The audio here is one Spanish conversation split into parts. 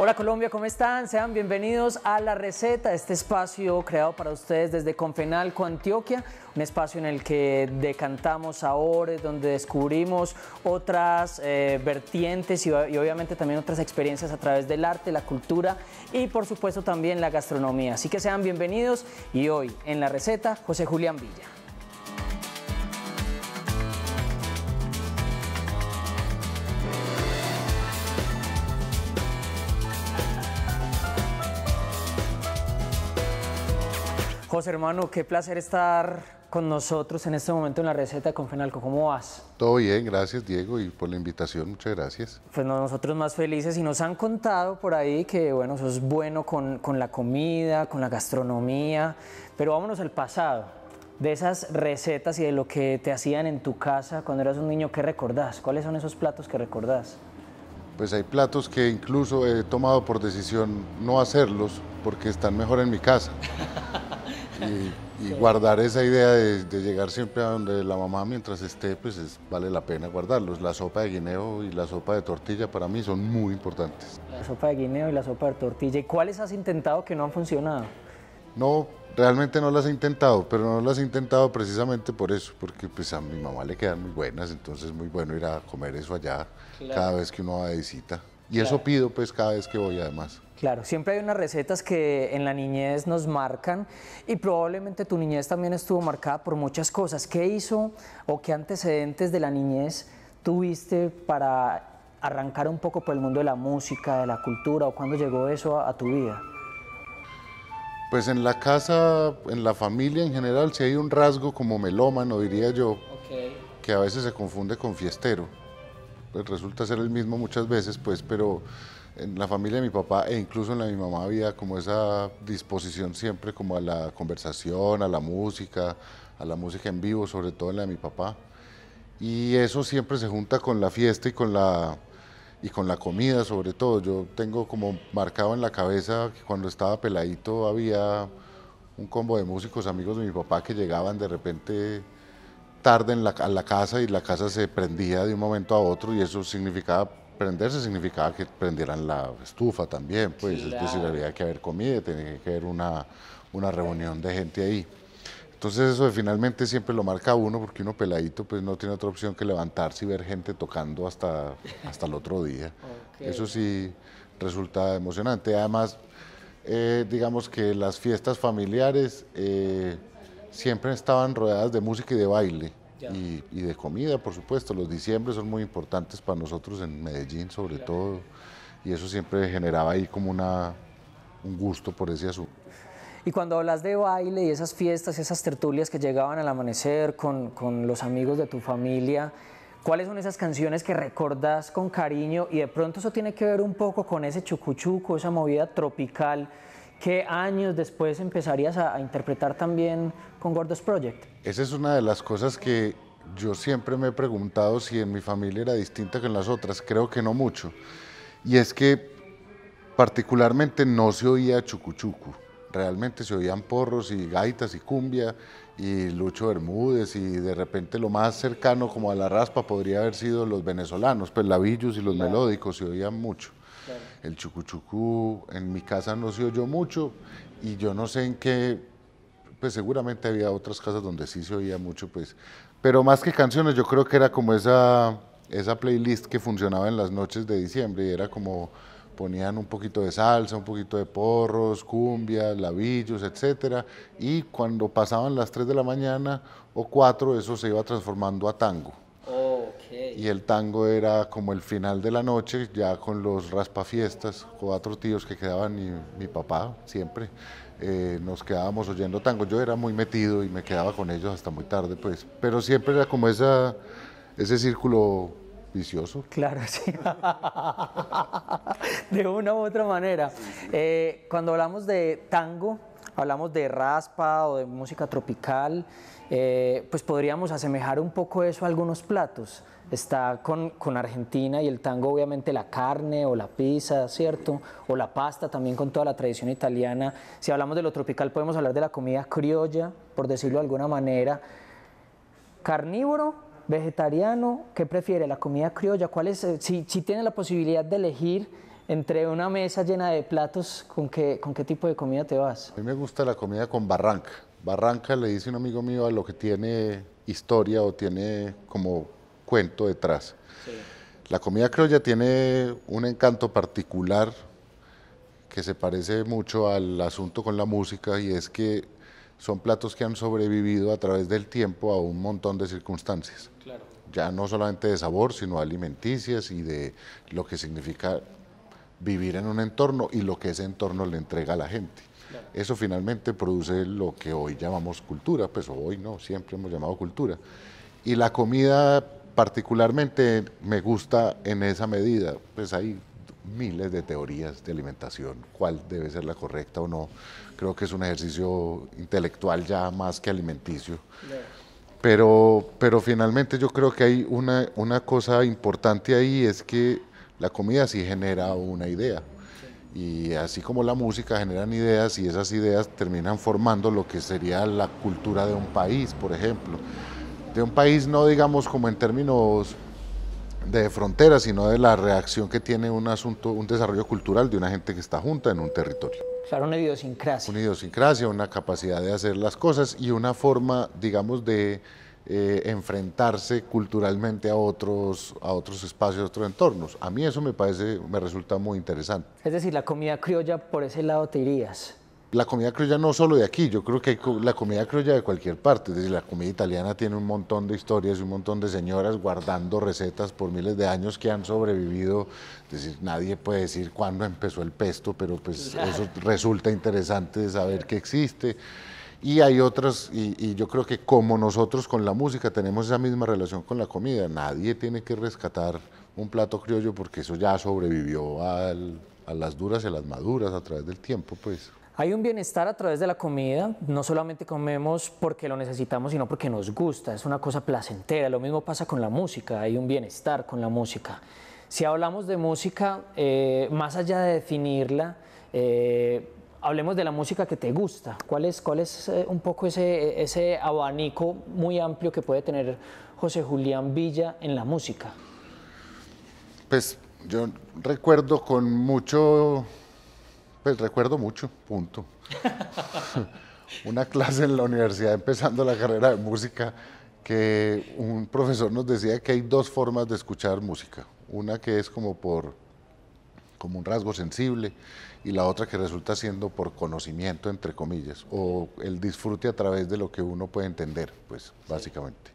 Hola Colombia, ¿cómo están? Sean bienvenidos a La Receta, este espacio creado para ustedes desde Confenalco, Antioquia, un espacio en el que decantamos sabores, donde descubrimos otras eh, vertientes y, obviamente también otras experiencias a través del arte, la cultura y por supuesto también la gastronomía. Así que sean bienvenidos y hoy en La Receta, José Julián Villa. José hermano, qué placer estar con nosotros en este momento en la receta con Fenalco. ¿Cómo vas? Todo bien, gracias Diego y por la invitación, muchas gracias. Pues nosotros más felices y nos han contado por ahí que bueno, sos bueno con, con la comida, con la gastronomía, pero vámonos al pasado. De esas recetas y de lo que te hacían en tu casa cuando eras un niño, ¿qué recordás? ¿Cuáles son esos platos que recordás? Pues hay platos que incluso he tomado por decisión no hacerlos porque están mejor en mi casa. Y, guardar esa idea de, llegar siempre a donde la mamá mientras esté, pues vale la pena guardarlos. La sopa de guineo y la sopa de tortilla para mí son muy importantes. La sopa de guineo y la sopa de tortilla. ¿Y cuáles has intentado que no han funcionado? No, realmente no las he intentado, pero no las he intentado precisamente por eso, porque pues a mi mamá le quedan muy buenas, entonces es muy bueno ir a comer eso allá cada vez que uno va de visita. Y eso pido pues cada vez que voy además. Claro, siempre hay unas recetas que en la niñez nos marcan y probablemente tu niñez también estuvo marcada por muchas cosas. ¿Qué hizo o qué antecedentes de la niñez tuviste para arrancar un poco por el mundo de la música, de la cultura o cuándo llegó eso a, tu vida? Pues en la casa, en la familia en general, si hay un rasgo como melómano, diría yo, que a veces se confunde con fiestero. Pues resulta ser el mismo muchas veces, pues, pero en la familia de mi papá e incluso en la de mi mamá había como esa disposición siempre como a la conversación, a la música, a la música en vivo, sobre todo en la de mi papá. Y eso siempre se junta con la fiesta y con la, y con la comida, sobre todo. Yo tengo como marcado en la cabeza que cuando estaba peladito había un combo de músicos amigos de mi papá que llegaban de repente tarde en a la casa y la casa se prendía de un momento a otro y eso significaba prenderse significaba que prendieran la estufa también, pues había que haber comida, tenía que haber una, reunión de gente ahí. Entonces eso finalmente siempre lo marca uno porque uno peladito pues no tiene otra opción que levantarse y ver gente tocando hasta, hasta el otro día. Eso sí resulta emocionante. Además, eh, digamos que las fiestas familiares eh, siempre estaban rodeadas de música y de baile y, de comida, por supuesto. Los diciembre son muy importantes para nosotros en Medellín, sobre todo, y eso siempre generaba ahí como una, un gusto por ese asunto. Y cuando hablas de baile y esas fiestas, esas tertulias que llegaban al amanecer con, con los amigos de tu familia, ¿Cuáles son esas canciones que recordas con cariño? Y de pronto eso tiene que ver un poco con ese chucuchuco, esa movida tropical ¿Qué años después empezarías a, interpretar también con Gordos Project. Esa es una de las cosas que yo siempre me he preguntado si en mi familia era distinta que en las otras. Creo que no mucho. Y es que particularmente no se oía chucuchucu. Realmente se oían porros y gaitas y cumbia y Lucho Bermúdez y de repente lo más cercano como a la raspa podría haber sido los venezolanos, pues lavillos y los melódicos se oían mucho. El El Chucu, en mi casa no se oyó mucho y yo no sé en qué, pues seguramente había otras casas donde sí se oía mucho, pues. Pero más que canciones, yo creo que era como esa, esa playlist que funcionaba en las noches de diciembre y era como ponían un poquito de salsa, un poquito de porros, cumbias, labillos, etcétera, y cuando pasaban las 3 de la mañana o 4, eso se iba transformando a tango y el tango era como el final de la noche, ya con los raspafiestas, cuatro tíos que quedaban y mi papá siempre. Eh, nos quedábamos oyendo tango. Yo era muy metido y me quedaba con ellos hasta muy tarde, pues. Pero siempre era como ese círculo vicioso. Claro, sí. de una u otra manera. Eh, cuando hablamos de tango, hablamos de raspa o de música tropical, eh, pues podríamos asemejar un poco eso a algunos platos. Está con, Argentina y el tango obviamente la carne o la pizza, ¿cierto? O la pasta también con toda la tradición italiana. Si hablamos de lo tropical podemos hablar de la comida criolla, por decirlo de alguna manera. Carnívoro, vegetariano, ¿qué prefiere? ¿La comida criolla? ¿Cuál es? Eh, si, si tiene la posibilidad de elegir entre una mesa llena de platos, ¿con qué, ¿con qué tipo de comida te vas? A mí me gusta la comida con barranca. Barranca le dice un amigo mío a lo que tiene historia o tiene como cuento detrás. La comida ya tiene un encanto particular que se parece mucho al asunto con la música y es que son platos que han sobrevivido a través del tiempo a un montón de circunstancias. Ya no solamente de sabor, sino alimenticias y de lo que significa vivir en un entorno y lo que ese entorno le entrega a la gente. Eso finalmente produce lo que hoy llamamos cultura, pues hoy no, siempre hemos llamado cultura. Y la comida particularmente me gusta en esa medida, pues hay miles de teorías de alimentación, cuál debe ser la correcta o no. Creo que es un ejercicio intelectual ya más que alimenticio. Pero, pero finalmente yo creo que hay una, una cosa importante ahí, es que la comida sí genera una idea. Y así como la música generan ideas y esas ideas terminan formando lo que sería la cultura de un país, por ejemplo. De un país no digamos como en términos de fronteras, sino de la reacción que tiene un asunto, un desarrollo cultural de una gente que está junta en un territorio. Claro, una idiosincrasia. Una idiosincrasia, una capacidad de hacer las cosas y una forma, digamos, de eh, enfrentarse culturalmente a otros, a otros espacios, a otros entornos. A mí eso me parece, me resulta muy interesante. Es decir, la comida criolla, por ese lado te irías. La comida criolla no solo de aquí, yo creo que hay la comida criolla de cualquier parte, es decir, la comida italiana tiene un montón de historias y un montón de señoras guardando recetas por miles de años que han sobrevivido, es decir, nadie puede decir cuándo empezó el pesto, pero pues eso resulta interesante de saber que existe. Y hay otras, y, yo creo que como nosotros con la música tenemos esa misma relación con la comida, nadie tiene que rescatar un plato criollo porque eso ya sobrevivió a las duras y a las maduras a través del tiempo, pues. Hay un bienestar a través de la comida, no solamente comemos porque lo necesitamos, sino porque nos gusta, es una cosa placentera, lo mismo pasa con la música, hay un bienestar con la música. Si hablamos de música, eh, más allá de definirla, eh, hablemos de la música que te gusta. ¿Cuál es, cuál es eh, un poco ese, ese abanico muy amplio que puede tener José Julián Villa en la música? Pues yo recuerdo con mucho, pues recuerdo mucho, punto. Una clase en la universidad empezando la carrera de música que un profesor nos decía que hay dos formas de escuchar música. Una que es como por como un rasgo sensible y la otra que resulta siendo por conocimiento, entre comillas, o el disfrute a través de lo que uno puede entender, pues básicamente.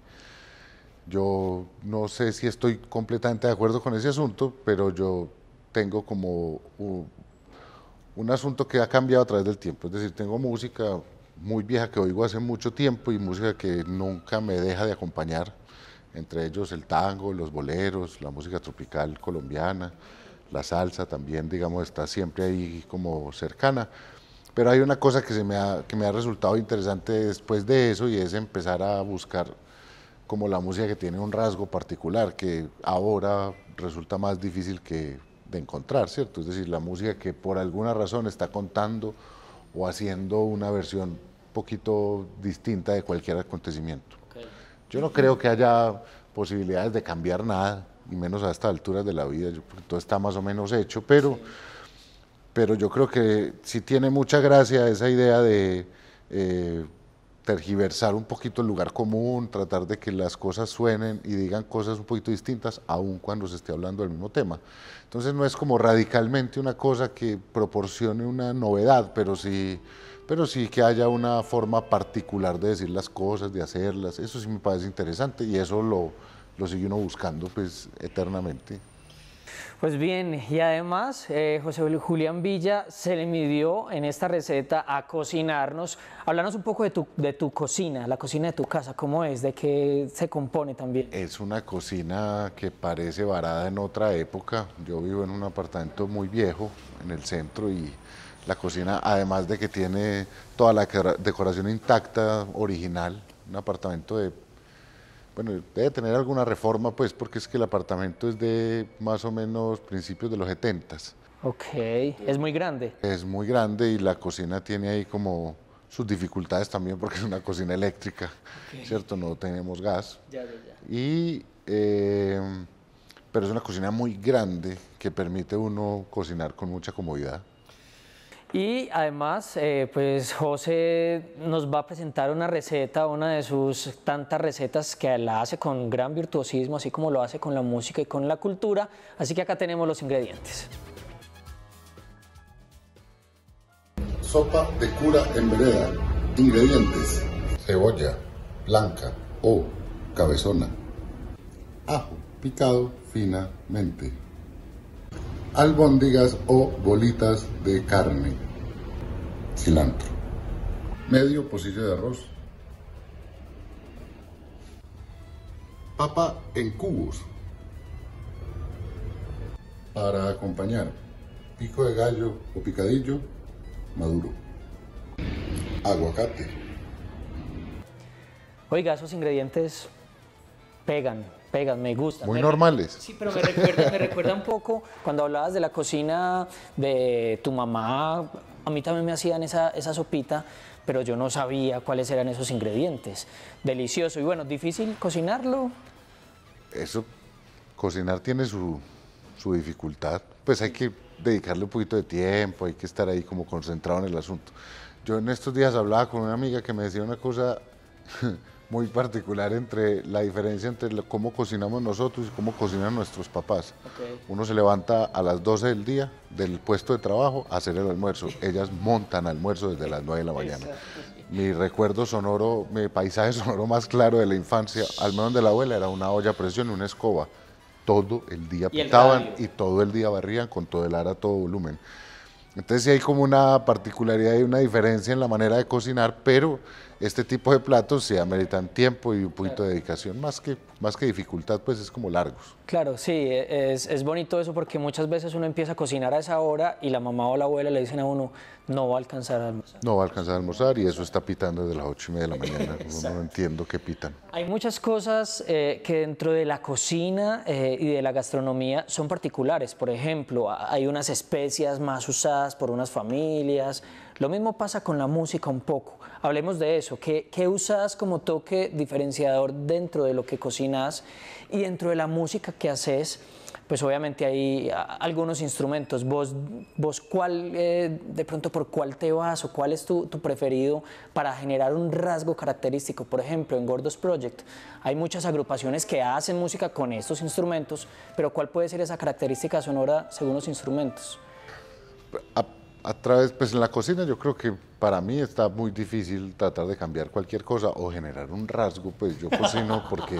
Yo no sé si estoy completamente de acuerdo con ese asunto, pero yo tengo como un, un asunto que ha cambiado a través del tiempo. Es decir, tengo música muy vieja que oigo hace mucho tiempo y música que nunca me deja de acompañar, entre ellos el tango, los boleros, la música tropical colombiana la salsa también, digamos, está siempre ahí como cercana. Pero hay una cosa que, se me ha, me ha resultado interesante después de eso y es empezar a buscar como la música que tiene un rasgo particular que ahora resulta más difícil que de encontrar, ¿cierto? Es decir, la música que por alguna razón está contando o haciendo una versión poquito distinta de cualquier acontecimiento. Yo no creo que haya posibilidades de cambiar nada, y menos a estas alturas de la vida, todo está más o menos hecho, pero, pero yo creo que sí tiene mucha gracia esa idea de eh, tergiversar un poquito el lugar común, tratar de que las cosas suenen y digan cosas un poquito distintas, aun cuando se esté hablando del mismo tema. Entonces no es como radicalmente una cosa que proporcione una novedad, pero sí pero sí que haya una forma particular de decir las cosas, de hacerlas. Eso sí me parece interesante y eso lo, lo sigue uno buscando pues eternamente. Pues bien, y además eh, José Julián Villa se le midió en esta receta a cocinarnos. Háblanos un poco de tu, de tu cocina, la cocina de tu casa, ¿cómo es? ¿De qué se compone también? Es una cocina que parece varada en otra época. Yo vivo en un apartamento muy viejo en el centro y la cocina, además de que tiene toda la decoración intacta, original, un apartamento de bueno, debe tener alguna reforma, pues, porque es que el apartamento es de más o menos principios de los 70. Ok, es muy grande. Es muy grande y la cocina tiene ahí como sus dificultades también porque es una cocina eléctrica, ¿cierto? No tenemos gas. Ya, ya, ya. Eh, pero es una cocina muy grande que permite uno cocinar con mucha comodidad. Y además, eh, pues José nos va a presentar una receta, una de sus tantas recetas que la hace con gran virtuosismo, así como lo hace con la música y con la cultura. Así que acá tenemos los ingredientes. Sopa de cura en vereda. Ingredientes. Cebolla blanca o cabezona. Ajo picado finamente albóndigas o bolitas de carne cilantro, medio pocillo de arroz, papa en cubos para acompañar pico de gallo o picadillo maduro, aguacate. Oiga, esos ingredientes pegan, pegan, me gustan. Muy normales. Sí, pero me recuerda, me recuerda un poco cuando hablabas de la cocina de tu mamá a mí también me hacían esa, esa sopita, pero yo no sabía cuáles eran esos ingredientes. Delicioso y bueno, difícil cocinarlo. Eso, cocinar tiene su, su dificultad. Pues hay que dedicarle un poquito de tiempo, hay que estar ahí como concentrado en el asunto. Yo en estos días hablaba con una amiga que me decía una cosa muy particular entre la diferencia entre cómo cocinamos nosotros y cómo cocinan nuestros papás. Uno se levanta a las 12 del día del puesto de trabajo a hacer el almuerzo. Ellas montan almuerzo desde las 9 de la mañana. Mi recuerdo sonoro, mi paisaje sonoro más claro de la infancia, al menos de la abuela, era una olla a presión y una escoba. Todo el día pintaban y, todo el día barrían con todo el ar a todo volumen. Entonces sí hay como una particularidad y una diferencia en la manera de cocinar, pero este tipo de platos se ameritan tiempo y un poquito de dedicación, más que, más que dificultad, pues es como largos. Claro, sí, e, es, es, bonito eso porque muchas veces uno empieza a cocinar a esa hora y la mamá o la abuela le dicen a uno, no va a alcanzar a almorzar. No va a alcanzar a almorzar y eso está pitando desde las ocho y media de la mañana, no entiendo qué pitan. Hay muchas cosas eh, que dentro de la cocina eh, y de la gastronomía son particulares, por ejemplo, hay unas especias más usadas por unas familias, lo mismo pasa con la música un poco. Hablemos de eso. ¿Qué, usas como toque diferenciador dentro de lo que cocinas y dentro de la música que haces? pues obviamente hay algunos instrumentos. ¿Vos, vos cuál, eh, de pronto, por cuál te vas o cuál es tu, preferido para generar un rasgo característico? Por ejemplo, en Gordos Project hay muchas agrupaciones que hacen música con estos instrumentos, pero ¿cuál puede ser esa característica sonora según los instrumentos? a través, pues en la cocina yo creo que para mí está muy difícil tratar de cambiar cualquier cosa o generar un rasgo, pues yo cocino porque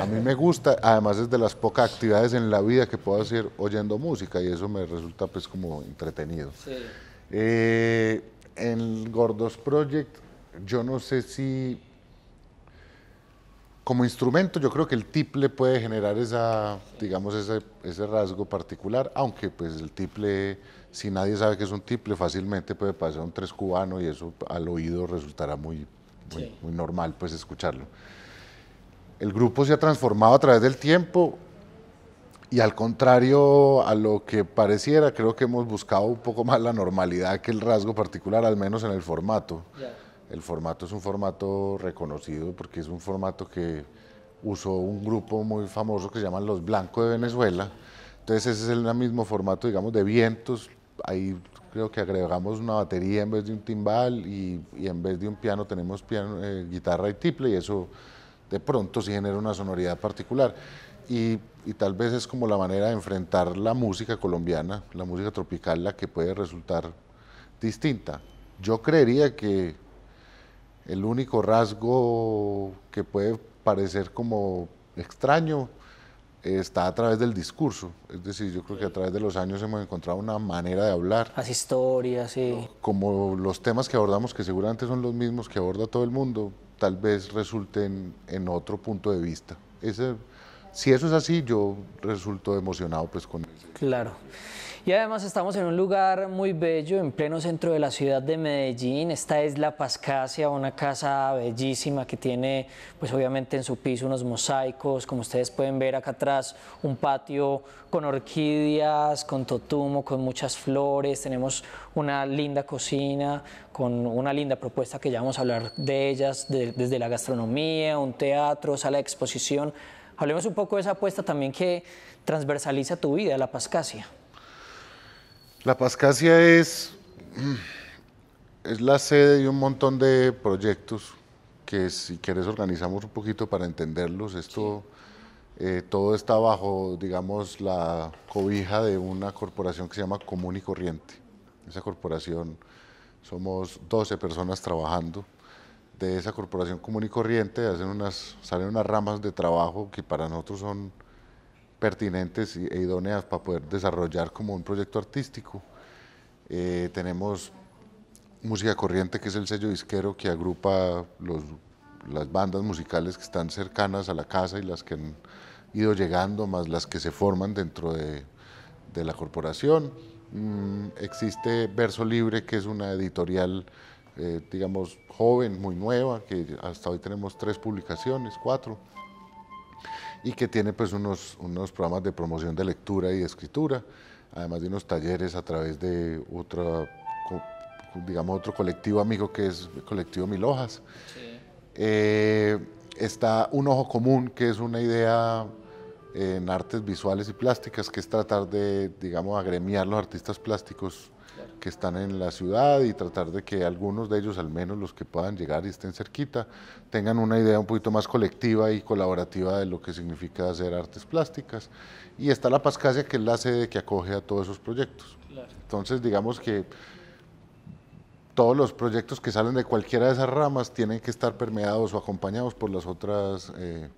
a mí me gusta, además es de las pocas actividades en la vida que puedo hacer oyendo música y eso me resulta pues como entretenido. Sí. Eh, en Gordos Project yo no sé si como instrumento yo creo que el tiple puede generar esa, digamos, ese, ese rasgo particular, aunque pues el tiple si nadie sabe que es un tiple, fácilmente puede pasar un tres cubano y eso al oído resultará muy, muy, normal pues escucharlo. El grupo se ha transformado a través del tiempo y al contrario a lo que pareciera, creo que hemos buscado un poco más la normalidad que el rasgo particular, al menos en el formato. El formato es un formato reconocido porque es un formato que usó un grupo muy famoso que se llaman Los Blancos de Venezuela. Entonces ese es el mismo formato, digamos, de vientos, ahí creo que agregamos una batería en vez de un timbal y, en vez de un piano tenemos piano, eh, guitarra y tiple y eso de pronto sí genera una sonoridad particular. Y, y, tal vez es como la manera de enfrentar la música colombiana, la música tropical, la que puede resultar distinta. Yo creería que el único rasgo que puede parecer como extraño está a través del discurso. Es decir, yo creo que a través de los años hemos encontrado una manera de hablar. Las historias, sí. Como los temas que abordamos, que seguramente son los mismos que aborda todo el mundo, tal vez resulten en otro punto de vista. Ese, si eso es así, yo resulto emocionado pues con eso. Claro. Y además estamos en un lugar muy bello, en pleno centro de la ciudad de Medellín. Esta es La Pascasia, una casa bellísima que tiene, pues obviamente en su piso unos mosaicos, como ustedes pueden ver acá atrás, un patio con orquídeas, con totumo, con muchas flores. Tenemos una linda cocina, con una linda propuesta que ya vamos a hablar de ellas, desde la gastronomía, un teatro, sala de exposición. Hablemos un poco de esa apuesta también que transversaliza tu vida, la Pascasia. La Pascasia es, es la sede de un montón de proyectos que si quieres organizamos un poquito para entenderlos. Esto eh, todo está bajo, digamos, la cobija de una corporación que se llama Común y Corriente. Esa corporación somos 12 personas trabajando. De esa corporación Común y Corriente hacen unas, salen unas ramas de trabajo que para nosotros son pertinentes e idóneas para poder desarrollar como un proyecto artístico. Eh, tenemos Música Corriente, que es el sello disquero que agrupa las bandas musicales que están cercanas a la casa y las que han ido llegando, más las que se forman dentro de, la corporación. Mm, existe Verso Libre, que es una editorial, eh, digamos, joven, muy nueva, que hasta hoy tenemos tres publicaciones, cuatro y que tiene pues unos, unos programas de promoción de lectura y de escritura, además de unos talleres a través de otro digamos, otro colectivo amigo que es el colectivo Mil Hojas. Eh, está Un Ojo Común, que es una idea en artes visuales y plásticas, que es tratar de, digamos, agremiar los artistas plásticos que están en la ciudad y tratar de que algunos de ellos, al menos los que puedan llegar y estén cerquita, tengan una idea un poquito más colectiva y colaborativa de lo que significa hacer artes plásticas. Y está la Pascasia, que es la sede que acoge a todos esos proyectos. Entonces, digamos que todos los proyectos que salen de cualquiera de esas ramas tienen que estar permeados o acompañados por las otras... Eh,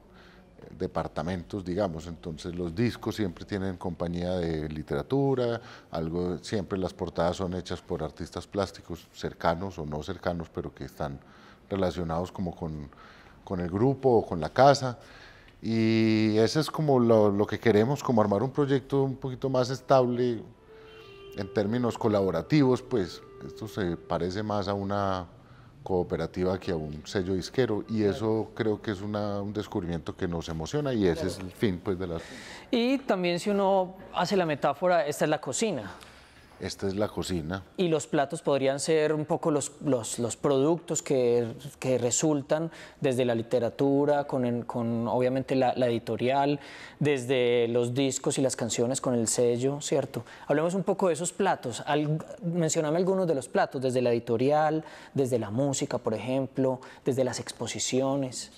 departamentos, digamos. Entonces los discos siempre tienen compañía de literatura, algo, siempre las portadas son hechas por artistas plásticos cercanos o no cercanos, pero que están relacionados como con, con el grupo o con la casa. Y eso es como lo, lo que queremos, como armar un proyecto un poquito más estable en términos colaborativos, pues esto se parece más a una cooperativa que a un sello disquero y eso creo que es un descubrimiento que nos emociona y ese es el fin pues de la... Y también si uno hace la metáfora, esta es la cocina. Esta es la cocina. Y los platos podrían ser un poco los, los, productos que, resultan desde la literatura, con, con obviamente la, editorial, desde los discos y las canciones con el sello, ¿cierto? Hablemos un poco de esos platos. mencioname algunos de los platos, desde la editorial, desde la música, por ejemplo, desde las exposiciones.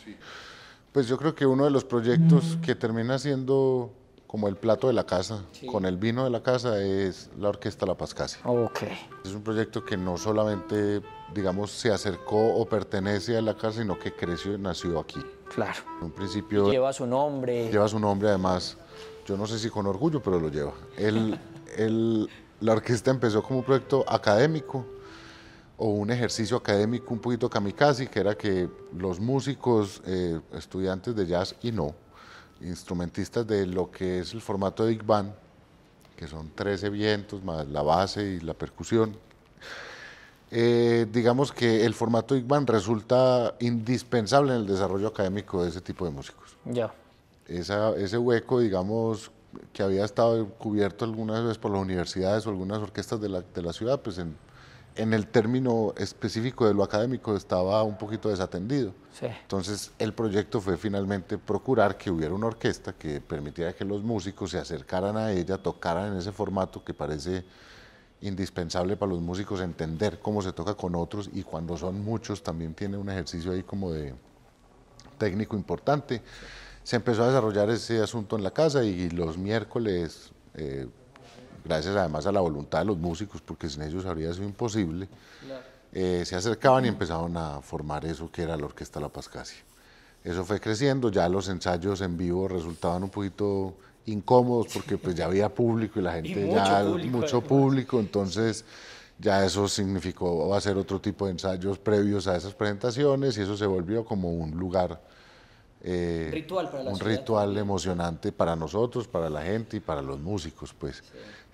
Pues yo creo que uno de los proyectos mm. que termina siendo como el plato de la casa, con el vino de la casa, es la Orquesta La Pascasi. Ok. Es un proyecto que no solamente, digamos, se acercó o pertenece a la casa, sino que creció y nació aquí. Claro. En un principio... Lleva su nombre. Lleva su nombre, además, yo no sé si con orgullo, pero lo lleva. El, la orquesta empezó como un proyecto académico, o un ejercicio académico un poquito kamikaze, que era que los músicos, eh, estudiantes de jazz y no, instrumentistas de lo que es el formato de Big que son 13 vientos más la base y la percusión. Eh, digamos que el formato Big Band resulta indispensable en el desarrollo académico de ese tipo de músicos. Ya. Esa ese hueco, digamos, que había estado cubierto algunas veces por las universidades o algunas orquestas de la, de la ciudad, pues en, en el término específico de lo académico estaba un poquito desatendido. Entonces el proyecto fue finalmente procurar que hubiera una orquesta que permitiera que los músicos se acercaran a ella, tocaran en ese formato que parece indispensable para los músicos entender cómo se toca con otros y cuando son muchos también tiene un ejercicio ahí como de técnico importante. Se empezó a desarrollar ese asunto en la casa y los miércoles... Eh, gracias además a la voluntad de los músicos, porque sin ellos habría sido imposible, eh, se acercaban y empezaron a formar eso que era la Orquesta La Pascasia. Eso fue creciendo, ya los ensayos en vivo resultaban un poquito incómodos porque pues ya había público y la gente ya público, mucho público, entonces ya eso significó hacer otro tipo de ensayos previos a esas presentaciones y eso se volvió como un lugar eh, un ritual emocionante para nosotros, para la gente y para los músicos, pues.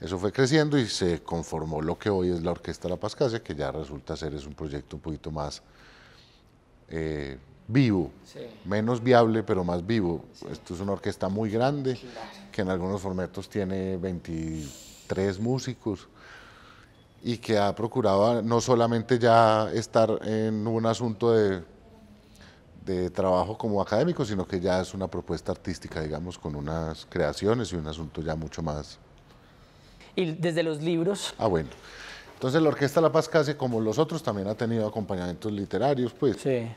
Eso fue creciendo y se conformó lo que hoy es la Orquesta La Pascasia, que ya resulta ser es un proyecto un poquito más eh, vivo, menos viable, pero más vivo. Esto es una orquesta muy grande, que en algunos formatos tiene 23 músicos y que ha procurado no solamente ya estar en un asunto de trabajo como académico, sino que ya es una propuesta artística, digamos, con unas creaciones y un asunto ya mucho más y desde los libros. Ah, bueno. Entonces la Orquesta La Paz casi como los otros también ha tenido acompañamientos literarios, pues. Sí.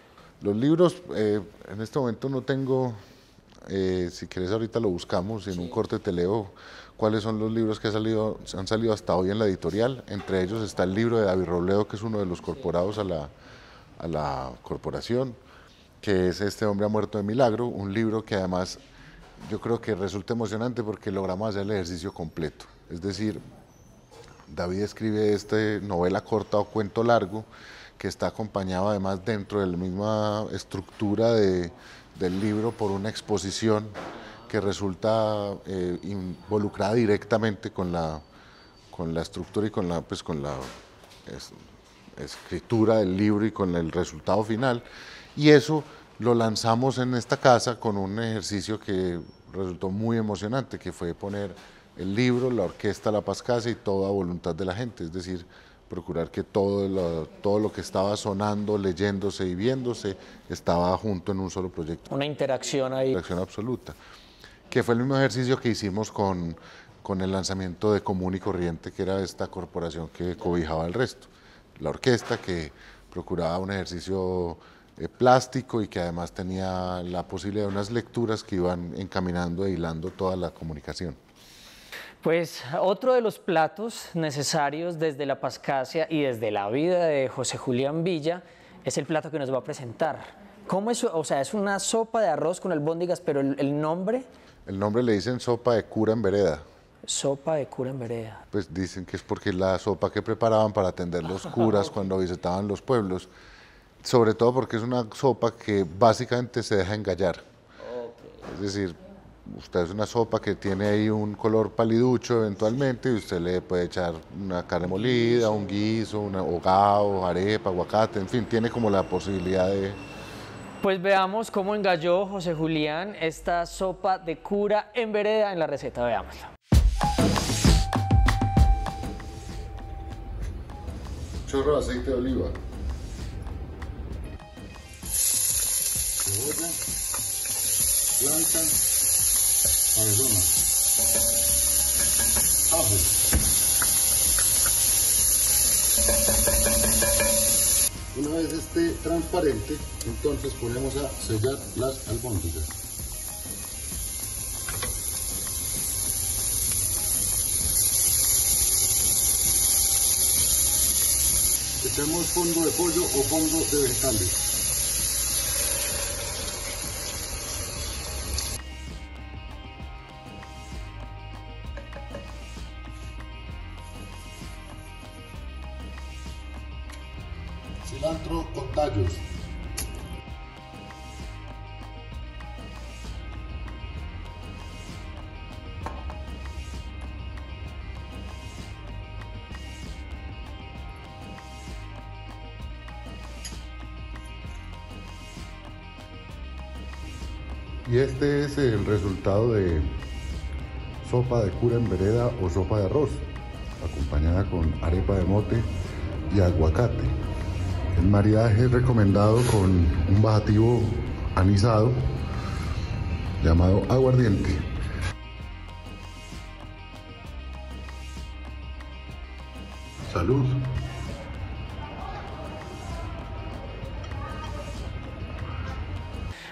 Los libros, eh, en este momento no tengo, eh, si quieres ahorita lo buscamos, en un corte te leo cuáles son los libros que ha salido, han salido hasta hoy en la editorial. Entre ellos está el libro de David Robledo, que es uno de los corporados a la, a la corporación, que es Este hombre ha muerto de milagro, un libro que además yo creo que resulta emocionante porque logramos hacer el ejercicio completo. Es decir, David escribe esta novela corta o cuento largo que está acompañado además dentro de la misma estructura de, del libro por una exposición que resulta eh, involucrada directamente con la, con la estructura y con la, pues, con la escritura del libro y con el resultado final. Y eso lo lanzamos en esta casa con un ejercicio que resultó muy emocionante, que fue poner el libro, la orquesta La pascasa y toda voluntad de la gente, es decir, procurar que todo lo, todo lo que estaba sonando, leyéndose y viéndose, estaba junto en un solo proyecto. Una interacción ahí. Interacción absoluta, que fue el mismo ejercicio que hicimos con, con el lanzamiento de Común y Corriente, que era esta corporación que cobijaba el resto. La orquesta que procuraba un ejercicio eh, plástico y que además tenía la posibilidad de unas lecturas que iban encaminando e hilando toda la comunicación. Pues otro de los platos necesarios desde la pascacia y desde la vida de José Julián Villa es el plato que nos va a presentar. ¿Cómo es? O sea, es una sopa de arroz con albóndigas, pero el, nombre... El nombre le dicen sopa de cura en vereda. Sopa de cura en vereda. Pues dicen que es porque la sopa que preparaban para atender los curas cuando visitaban los pueblos, sobre todo porque es una sopa que básicamente se deja engallar. Okay. Es decir, usted es una sopa que tiene ahí un color paliducho eventualmente y usted le puede echar una carne molida, un guiso, un hogado, arepa, aguacate, en fin, tiene como la posibilidad de... Pues veamos cómo engalló José Julián esta sopa de cura en vereda en la receta, veámosla. Chorro de aceite de oliva. Ajo. Una vez esté transparente, entonces ponemos a sellar las albóndigas. Echamos fondo de pollo o fondo de vegetales. Y este es el resultado de sopa de cura en vereda o sopa de arroz, acompañada con arepa de mote y aguacate. El maridaje es recomendado con un bajativo anisado llamado aguardiente. Salud.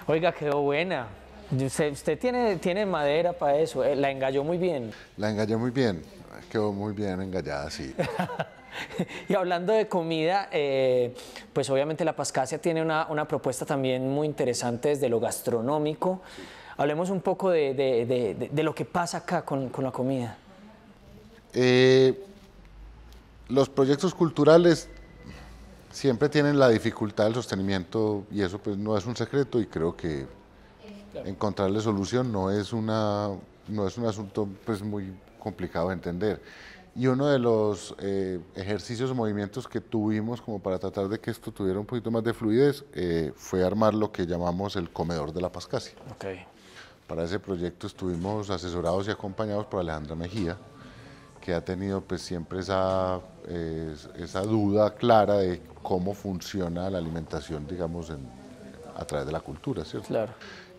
Oiga, quedó buena. Usted, tiene, tiene madera para eso, eh, la engalló muy bien. La engalló muy bien, quedó muy bien engallada, sí. y hablando de comida, eh, pues obviamente la Pascasia tiene una, propuesta también muy interesante desde lo gastronómico. Hablemos un poco de, lo que pasa acá con, la comida. Eh, los proyectos culturales siempre tienen la dificultad del sostenimiento y eso pues no es un secreto y creo que Encontrarle solución no es, una, no es un asunto pues, muy complicado de entender. Y uno de los eh, ejercicios o movimientos que tuvimos como para tratar de que esto tuviera un poquito más de fluidez eh, fue armar lo que llamamos el comedor de la Pascasi. Para ese proyecto estuvimos asesorados y acompañados por Alejandra Mejía, que ha tenido pues siempre esa, esa duda clara de cómo funciona la alimentación, digamos, a través de la cultura, ¿cierto?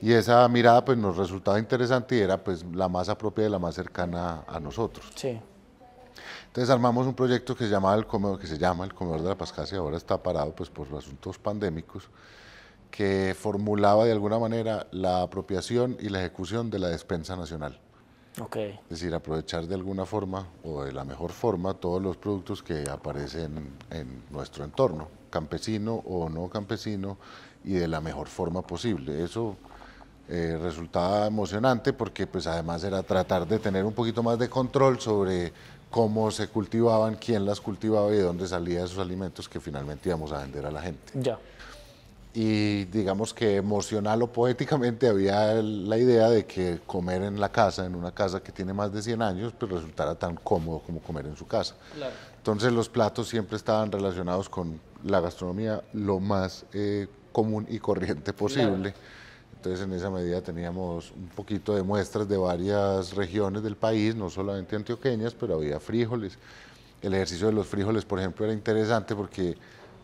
y esa mirada pues nos resultaba interesante y era pues la más apropiada y la más cercana a nosotros. Sí. Entonces armamos un proyecto que se, llama el que se llama El Comedor de la Pascasia, ahora está parado pues por los asuntos pandémicos, que formulaba de alguna manera la apropiación y la ejecución de la despensa nacional. Okay. Es decir, aprovechar de alguna forma o de la mejor forma todos los productos que aparecen en nuestro entorno, campesino o no campesino, y de la mejor forma posible. Eso eh, resultaba emocionante porque pues además era tratar de tener un poquito más de control sobre cómo se cultivaban, quién las cultivaba y de dónde salían esos alimentos que finalmente íbamos a vender a la gente. Ya. Y digamos que emocional o poéticamente había la idea de que comer en la casa, en una casa que tiene más de 100 años, pues resultara tan cómodo como comer en su casa. Entonces los platos siempre estaban relacionados con la gastronomía lo más eh, común y corriente posible. Entonces, en esa medida teníamos un poquito de muestras de varias regiones del país, no solamente antioqueñas, pero había frijoles. El ejercicio de los frijoles, por ejemplo, era interesante porque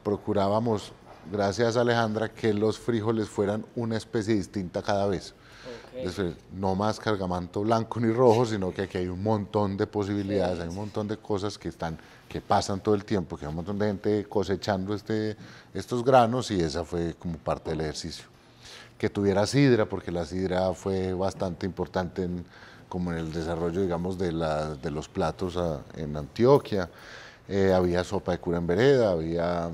procurábamos, gracias a Alejandra, que los frijoles fueran una especie distinta cada vez. no más cargamanto blanco ni rojo, sino que aquí hay un montón de posibilidades, hay un montón de cosas que están, que pasan todo el tiempo, que hay un montón de gente cosechando este, estos granos y esa fue como parte del ejercicio que tuviera sidra, porque la sidra fue bastante importante en, como en el desarrollo, digamos, de, los platos en Antioquia. Eh, había sopa de cura en vereda, había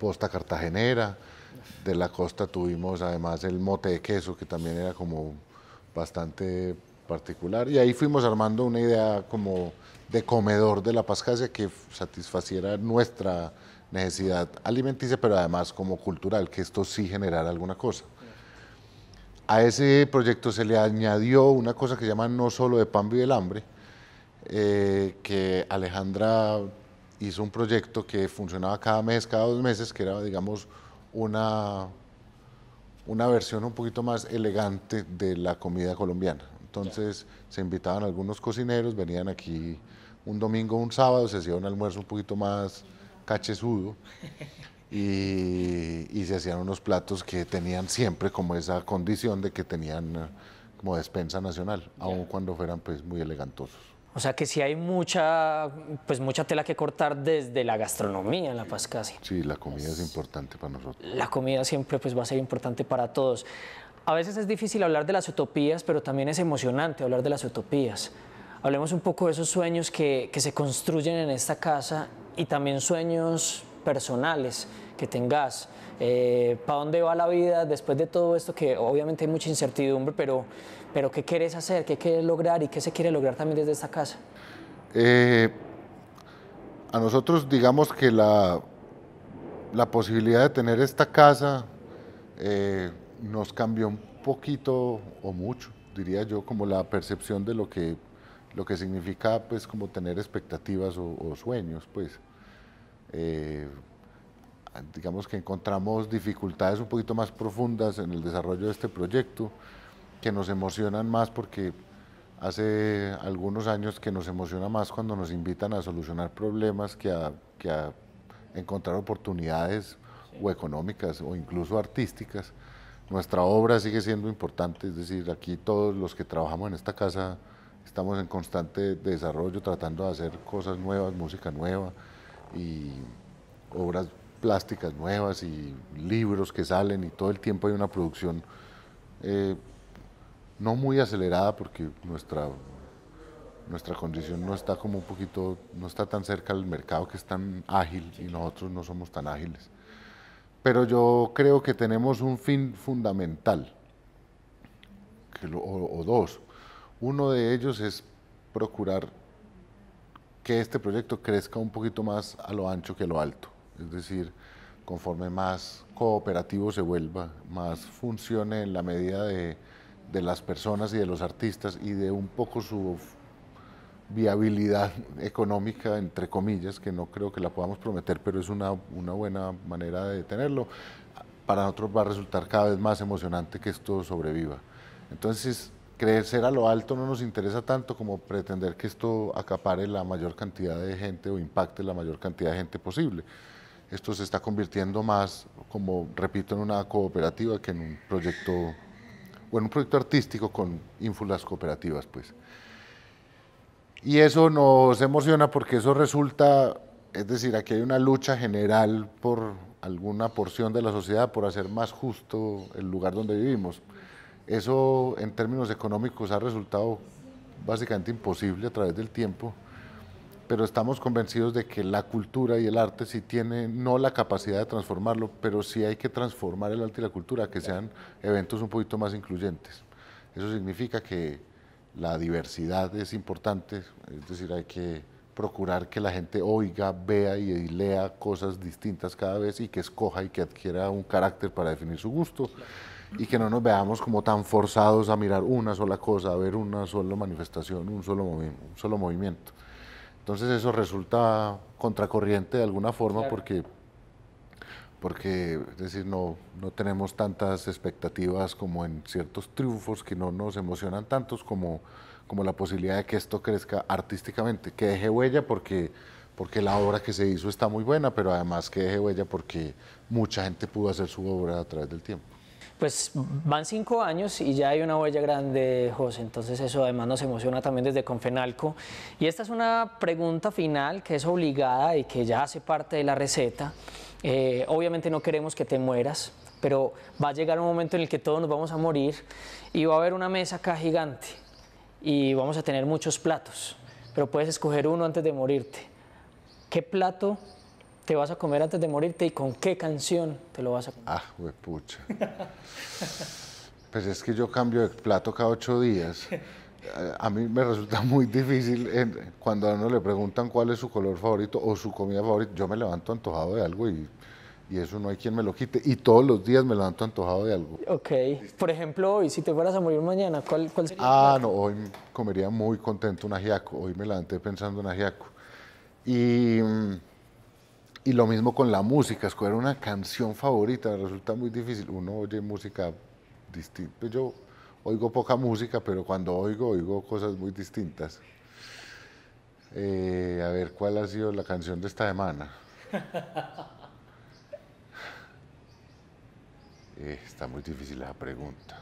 posta cartagenera. De la costa tuvimos además el mote de queso, que también era como bastante particular. Y ahí fuimos armando una idea como de comedor de la pascasia que satisfaciera nuestra necesidad alimenticia, pero además como cultural, que esto sí generara alguna cosa. A ese proyecto se le añadió una cosa que llama no solo de pan vive el hambre, eh, que Alejandra hizo un proyecto que funcionaba cada mes, cada dos meses, que era, digamos, una, una versión un poquito más elegante de la comida colombiana. Entonces se invitaban algunos cocineros, venían aquí un domingo, un sábado, se hacía un almuerzo un poquito más cachezudo. Y, y, se hacían unos platos que tenían siempre como esa condición de que tenían eh, como despensa nacional, aun cuando fueran pues muy elegantosos. O sea que sí hay mucha, pues mucha tela que cortar desde la gastronomía en La Paz casi. Sí, la comida es importante para nosotros. La comida siempre pues va a ser importante para todos. A veces es difícil hablar de las utopías, pero también es emocionante hablar de las utopías. Hablemos un poco de esos sueños que, se construyen en esta casa y también sueños personales que tengas. Eh, ¿Para dónde va la vida después de todo esto? Que obviamente hay mucha incertidumbre, pero, pero ¿qué quieres hacer? ¿Qué quieres lograr? ¿Y qué se quiere lograr también desde esta casa? Eh, a nosotros digamos que la, la, posibilidad de tener esta casa eh, nos cambió un poquito o mucho, diría yo, como la percepción de lo que lo que significa pues como tener expectativas o, sueños, pues. Eh, digamos que encontramos dificultades un poquito más profundas en el desarrollo de este proyecto, que nos emocionan más porque hace algunos años que nos emociona más cuando nos invitan a solucionar problemas que a, que a encontrar oportunidades o económicas o incluso artísticas. Nuestra obra sigue siendo importante, es decir, aquí todos los que trabajamos en esta casa estamos en constante desarrollo, tratando de hacer cosas nuevas, música nueva y obras plásticas nuevas y libros que salen y todo el tiempo hay una producción eh, no muy acelerada porque nuestra, nuestra condición no está como un poquito, no está tan cerca del mercado que es tan ágil y nosotros no somos tan ágiles. Pero yo creo que tenemos un fin fundamental, o dos. Uno de ellos es procurar que este proyecto crezca un poquito más a lo ancho que a lo alto. Es decir, conforme más cooperativo se vuelva, más funcione en la medida de, las personas y de los artistas y de un poco su viabilidad económica, entre comillas, que no creo que la podamos prometer, pero es una, una, buena manera de tenerlo. Para nosotros va a resultar cada vez más emocionante que esto sobreviva. Entonces, crecer a lo alto no nos interesa tanto como pretender que esto acapare la mayor cantidad de gente o impacte la mayor cantidad de gente posible. Esto se está convirtiendo más, como repito, en una cooperativa que en un proyecto, o en un proyecto artístico con ínfulas cooperativas, pues. Y eso nos emociona porque eso resulta, es decir, aquí hay una lucha general por alguna porción de la sociedad por hacer más justo el lugar donde vivimos eso en términos económicos ha resultado básicamente imposible a través del tiempo, pero estamos convencidos de que la cultura y el arte sí tienen no la capacidad de transformarlo, pero sí hay que transformar el arte y la cultura, que sean eventos un poquito más incluyentes. Eso significa que la diversidad es importante, es decir, hay que procurar que la gente oiga, vea y lea cosas distintas cada vez y que escoja y que adquiera un carácter para definir su gusto y que no nos veamos como tan forzados a mirar una sola cosa, a ver una sola manifestación, un solo, un solo movimiento. Entonces eso resulta contracorriente de alguna forma porque, porque es decir, no, no tenemos tantas expectativas como en ciertos triunfos que no nos emocionan tantos como, como la posibilidad de que esto crezca artísticamente, que deje huella porque porque la obra que se hizo está muy buena, pero además que deje huella porque mucha gente pudo hacer su obra a través del tiempo pues van cinco años y ya hay una huella grande, José. Entonces eso además nos emociona también desde Confenalco. Y esta es una pregunta final que es obligada y que ya hace parte de la receta. Eh, obviamente no queremos que te mueras, pero va a llegar un momento en el que todos nos vamos a morir y va a haber una mesa acá gigante y vamos a tener muchos platos, pero puedes escoger uno antes de morirte. ¿Qué plato te vas a comer antes de morirte y con qué canción te lo vas a comer. Ah, pucha. pues es que yo cambio de plato cada ocho días. Eh, a mí me resulta muy difícil cuando a uno le preguntan cuál es su color favorito o su comida favorita. Yo me levanto antojado de algo y, eso no hay quien me lo quite. Y todos los días me levanto antojado de algo. Ok. Por ejemplo, hoy, si te fueras a morir mañana, ¿cuál, cuál sería? Ah, no, hoy comería muy contento un ajiaco. Hoy me levanté pensando en ajiaco. Y. Mm, y lo mismo con la música, escoger una canción favorita resulta muy difícil. Uno oye música distinta. Pues yo oigo poca música, pero cuando oigo, oigo cosas muy distintas. Eh, a ver, ¿cuál ha sido la canción de esta semana? Eh, está muy difícil la pregunta.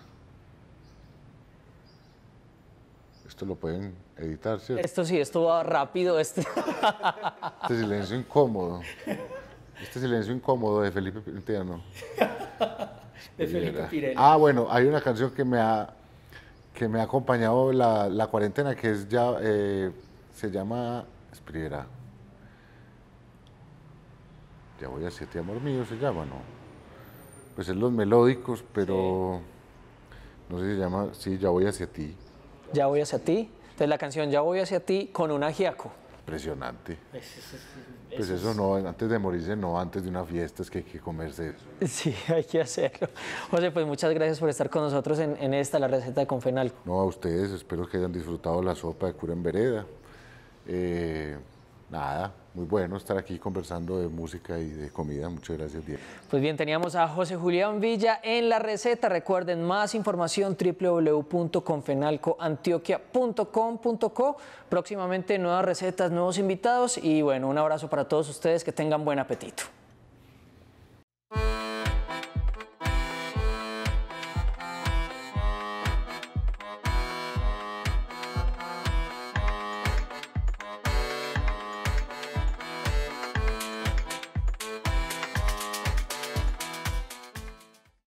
Esto lo pueden editar, ¿cierto? Esto sí, estuvo rápido. Este, este silencio incómodo. Este silencio incómodo de Felipe Pirentiano. De Felipe Pirelli. Ah, bueno, hay una canción que me ha, que me ha acompañado la, cuarentena, que es ya, eh, se llama, Espriera. ya voy hacia ti, amor mío, se llama, ¿no? Pues es los melódicos, pero no sé si se llama, sí, ya voy hacia ti. Ya voy hacia ti. Entonces la canción Ya voy hacia ti con un agiaco. Impresionante. pues eso no, antes de morirse no, antes de una fiesta es que hay que comerse eso. Sí, hay que hacerlo. José, pues muchas gracias por estar con nosotros en, esta, la receta de Confenalco. No, a ustedes, espero que hayan disfrutado la sopa de cura en vereda. Eh, nada, muy bueno estar aquí conversando de música y de comida. Muchas gracias, Diego. Pues bien, teníamos a José Julián Villa en la receta. Recuerden, más información www.confenalcoantioquia.com.co. Próximamente nuevas recetas, nuevos invitados y bueno, un abrazo para todos ustedes. Que tengan buen apetito.